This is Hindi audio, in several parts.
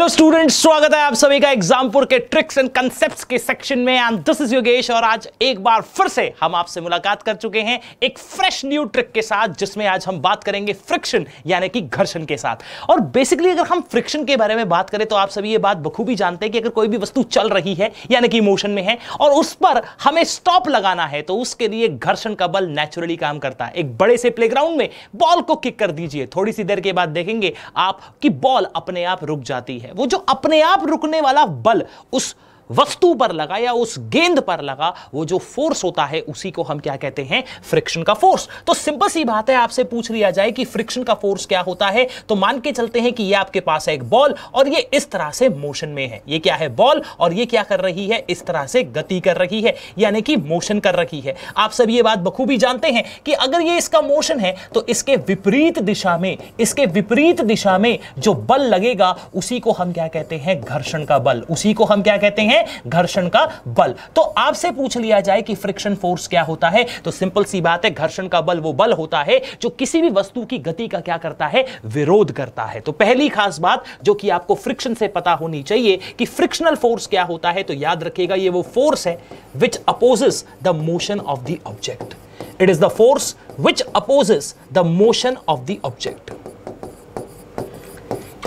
हेलो स्टूडेंट्स स्वागत है आप सभी का एग्जामपुर के ट्रिक्स एंड कंसेप्ट्स के सेक्शन में एंड दिस इज योगेश और आज एक बार फिर से हम आपसे मुलाकात कर चुके हैं एक फ्रेश न्यू ट्रिक के साथ जिसमें आज हम बात करेंगे फ्रिक्शन यानी कि घर्षण के साथ और बेसिकली अगर हम फ्रिक्शन के बारे में बात करें तो आप सभी ये बात बखूबी जानते हैं कि अगर कोई भी वस्तु चल रही है यानी कि मोशन में है और उस पर हमें स्टॉप लगाना है तो उसके लिए घर्षण का बल नेचुरली काम करता है एक बड़े से प्ले में बॉल को किक कर दीजिए थोड़ी सी देर के बाद देखेंगे आप कि बॉल अपने आप रुक जाती है है वो जो अपने आप रुकने वाला बल उस वस्तु पर लगा या उस गेंद पर लगा वो जो फोर्स होता है उसी को हम क्या कहते हैं फ्रिक्शन का फोर्स तो सिंपल सी बात है आपसे पूछ लिया जाए कि फ्रिक्शन का फोर्स क्या होता है तो मान के चलते हैं कि ये आपके पास है एक बॉल और ये इस तरह से मोशन में है ये क्या है बॉल और ये क्या कर रही है इस तरह से गति कर रही है यानी कि मोशन कर रही है आप सब ये बात बखूबी जानते हैं कि अगर ये इसका मोशन है तो इसके विपरीत दिशा में इसके विपरीत दिशा में जो बल लगेगा उसी को हम क्या कहते हैं घर्षण का बल उसी को हम क्या कहते हैं है घर्षण का बल तो आपसे पूछ लिया जाए कि फ्रिक्शन फोर्स क्या होता है तो सिंपल सी बात है घर्षण का बल वो बल होता है जो किसी भी वस्तु की गति का क्या करता है विरोध करता है तो पहली खास बात जो कि आपको फ्रिक्शन से पता होनी चाहिए कि फ्रिक्शनल फोर्स क्या होता है तो याद रखेगा ये वो फोर्स है which opposes the motion of the object it is the force which opposes the motion of the object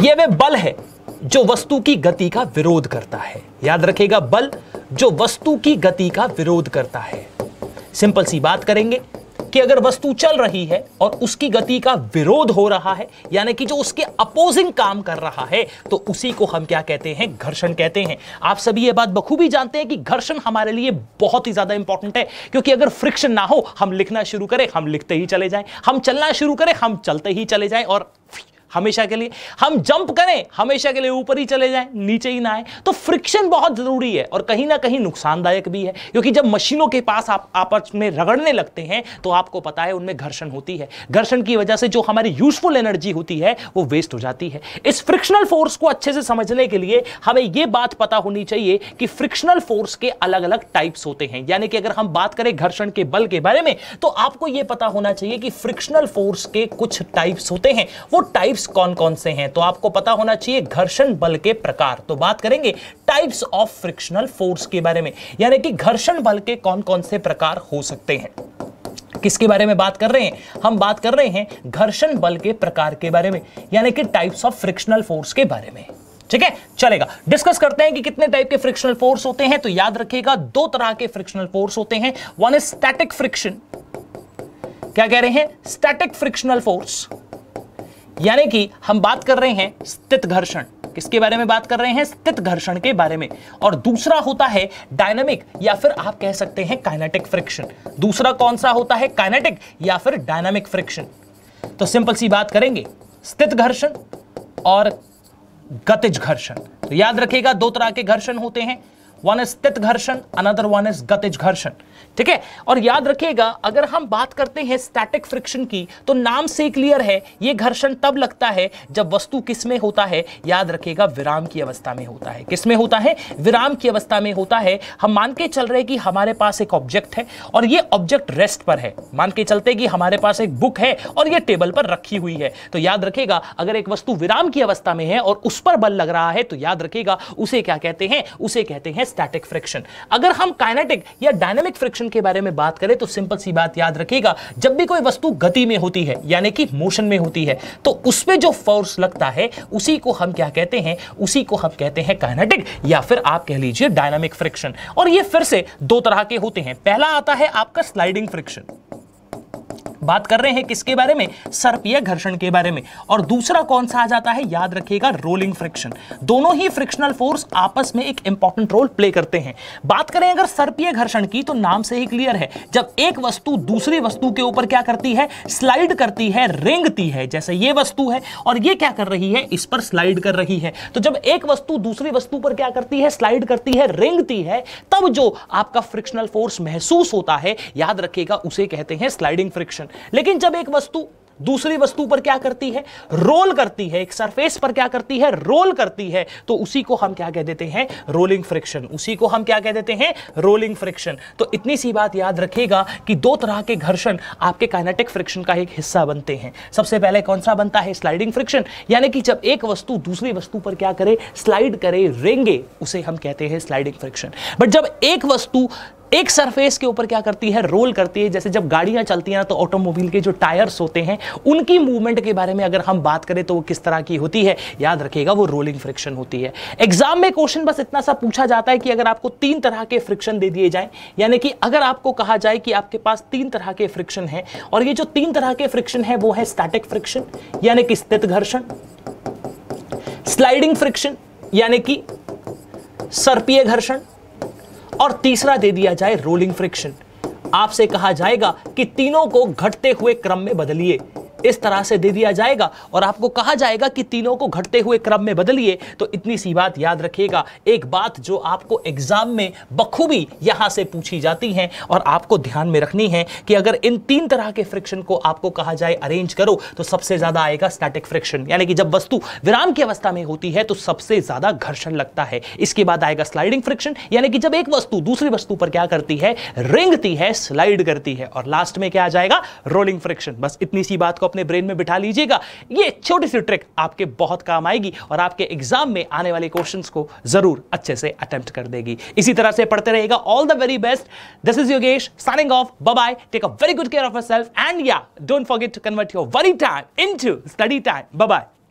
ये वे बल है जो वस्तु की गति का विरोध करता है याद रखेगा बल जो वस्तु की गति का विरोध करता है सिंपल सी बात करेंगे कि अगर वस्तु चल रही है और उसकी गति का विरोध हो रहा है यानी कि जो उसके अपोजिंग काम कर रहा है तो उसी को हम क्या कहते हैं घर्षण कहते हैं आप सभी ये बात बखूबी जानते हैं कि घर्षण हमारे लिए बहुत ही ज्यादा इंपॉर्टेंट है क्योंकि अगर फ्रिक्शन ना हो हम लिखना शुरू करें हम लिखते ही चले जाएं हम चलना शुरू करें हम चलते ही चले जाएं और हमेशा के लिए हम जंप करें हमेशा के लिए ऊपर ही चले जाएं नीचे ही ना आए तो फ्रिक्शन बहुत ज़रूरी है और कहीं ना कहीं नुकसानदायक भी है क्योंकि जब मशीनों के पास आप आपस में रगड़ने लगते हैं तो आपको पता है उनमें घर्षण होती है घर्षण की वजह से जो हमारी यूजफुल एनर्जी होती है वो वेस्ट हो जाती है इस फ्रिक्शनल फोर्स को अच्छे से समझने के लिए हमें यह बात पता होनी चाहिए कि फ्रिक्शनल फोर्स के अलग अलग टाइप्स होते हैं यानी कि अगर हम बात करें घर्षण के बल के बारे में तो आपको यह पता होना चाहिए कि फ्रिक्शनल फोर्स के कुछ टाइप्स होते हैं वो टाइप्स टाइप्स कौन कौन से हैं तो आपको पता होना चाहिए घर्षण बल के प्रकार तो बात करेंगे टाइप्स ऑफ फ्रिक्शनल फोर्स के बारे में यानी कि घर्षण बल के कौन कौन से प्रकार हो सकते हैं किसके बारे में बात कर रहे हैं हम बात कर रहे हैं घर्षण बल के प्रकार के बारे में यानी कि टाइप्स ऑफ फ्रिक्शनल फोर्स के बारे में ठीक है चलेगा डिस्कस करते हैं कि कितने टाइप के फ्रिक्शनल फोर्स होते हैं तो याद रखिएगा दो तरह के फ्रिक्शनल फोर्स होते हैं वन इज स्टैटिक फ्रिक्शन क्या कह रहे हैं स्टैटिक फ्रिक्शनल फोर्स यानी कि हम बात कर रहे हैं स्थित घर्षण किसके बारे में बात कर रहे हैं स्थित घर्षण के बारे में और दूसरा होता है डायनामिक या फिर आप कह सकते हैं काइनेटिक फ्रिक्शन दूसरा कौन सा होता है काइनेटिक या फिर डायनामिक फ्रिक्शन तो सिंपल सी बात करेंगे स्थित घर्षण और गतिज घर्षण तो याद रखिएगा दो तरह के घर्षण होते हैं वन इज स्थित घर्षण अनदर वन इज गतिज घर्षण ठीक है और याद रखिएगा अगर हम बात करते हैं स्टैटिक फ्रिक्शन की तो नाम से क्लियर है ये घर्षण तब लगता है जब वस्तु किस में होता है याद रखिएगा विराम की अवस्था में होता है किस में होता है विराम की अवस्था में होता है हम मान के चल रहे कि हमारे पास एक ऑब्जेक्ट है और ये ऑब्जेक्ट रेस्ट पर है मान के चलते कि हमारे पास एक बुक है और ये टेबल पर रखी हुई है तो याद रखेगा अगर एक वस्तु विराम की अवस्था में है और उस पर बल लग रहा है तो याद रखेगा उसे क्या कहते हैं उसे कहते हैं स्टैटिक फ्रिक्शन अगर हम काइनेटिक या डायनेमिक फ्रिक्शन के बारे में बात करें तो सिंपल सी बात याद रखिएगा जब भी कोई वस्तु गति में होती है यानी कि मोशन में होती है तो उसमें जो फोर्स लगता है उसी को हम क्या कहते हैं उसी को हम कहते हैं काइनेटिक या फिर आप कह लीजिए डायनामिक फ्रिक्शन और ये फिर से दो तरह के होते हैं पहला आता है आपका स्लाइडिंग फ्रिक्शन बात कर रहे हैं किसके बारे में सर्पीय घर्षण के बारे में और दूसरा कौन सा आ जाता है याद रखिएगा रोलिंग फ्रिक्शन दोनों ही फ्रिक्शनल फोर्स आपस में एक इंपॉर्टेंट रोल प्ले करते हैं बात करें अगर सर्पीय घर्षण की तो नाम से ही क्लियर है जब एक वस्तु दूसरी वस्तु के ऊपर क्या करती है स्लाइड करती है रेंगती है जैसे ये वस्तु है और ये क्या कर रही है इस पर स्लाइड कर रही है तो जब एक वस्तु दूसरी वस्तु पर क्या करती है स्लाइड करती है रेंगती है तब जो आपका फ्रिक्शनल फोर्स महसूस होता है याद रखिएगा उसे कहते हैं स्लाइडिंग फ्रिक्शन लेकिन जब एक वस्तु दूसरी वस्तु पर क्या करती है रोल करती है एक सरफेस पर क्या करती है रोल करती है तो उसी को हम क्या कह देते हैं रोलिंग फ्रिक्शन उसी को हम क्या कह देते हैं रोलिंग फ्रिक्शन तो इतनी सी बात याद रखेगा कि दो तरह के घर्षण आपके काइनेटिक फ्रिक्शन का एक हिस्सा बनते हैं सबसे पहले कौन सा बनता है स्लाइडिंग फ्रिक्शन यानी कि जब एक वस्तु दूसरी वस्तु पर क्या करे स्लाइड करे रेंगे उसे हम कहते हैं स्लाइडिंग फ्रिक्शन बट जब एक वस्तु एक सरफेस के ऊपर क्या करती है रोल करती है जैसे जब गाड़ियां चलती हैं ना तो ऑटोमोबाइल के जो टायर्स होते हैं उनकी मूवमेंट के बारे में अगर हम बात करें तो वो किस तरह की होती है याद रखिएगा वो रोलिंग फ्रिक्शन होती है एग्जाम में क्वेश्चन बस इतना सा पूछा जाता है कि अगर आपको तीन तरह के फ्रिक्शन दे दिए जाए यानी कि अगर आपको कहा जाए कि आपके पास तीन तरह के फ्रिक्शन है और ये जो तीन तरह के फ्रिक्शन है वो है स्टैटिक फ्रिक्शन यानी कि स्थित घर्षण स्लाइडिंग फ्रिक्शन यानी कि सर्पीय घर्षण और तीसरा दे दिया जाए रोलिंग फ्रिक्शन आपसे कहा जाएगा कि तीनों को घटते हुए क्रम में बदलिए इस तरह से दे दिया जाएगा और आपको कहा जाएगा कि तीनों को घटते हुए क्रम में बदलिए तो इतनी सी बात याद रखिएगा एक बात जो आपको एग्जाम में बखूबी यहां से पूछी जाती है और आपको ध्यान में रखनी है कि अगर इन तीन तरह के फ्रिक्शन को आपको कहा जाए अरेंज करो तो सबसे ज्यादा आएगा स्टैटिक फ्रिक्शन यानी कि जब वस्तु विराम की अवस्था में होती है तो सबसे ज्यादा घर्षण लगता है इसके बाद आएगा स्लाइडिंग फ्रिक्शन यानी कि जब एक वस्तु दूसरी वस्तु पर क्या करती है रिंगती है स्लाइड करती है और लास्ट में क्या आ जाएगा रोलिंग फ्रिक्शन बस इतनी सी बात को अपने ब्रेन में बिठा लीजिएगा ये छोटी सी ट्रिक आपके बहुत काम आएगी और आपके एग्जाम में आने वाले क्वेश्चंस को जरूर अच्छे से अटेम्प्ट कर देगी इसी तरह से पढ़ते रहेगा all the very best this is Yogesh signing off bye take a very good care of yourself and या don't forget to convert your worry time into study time bye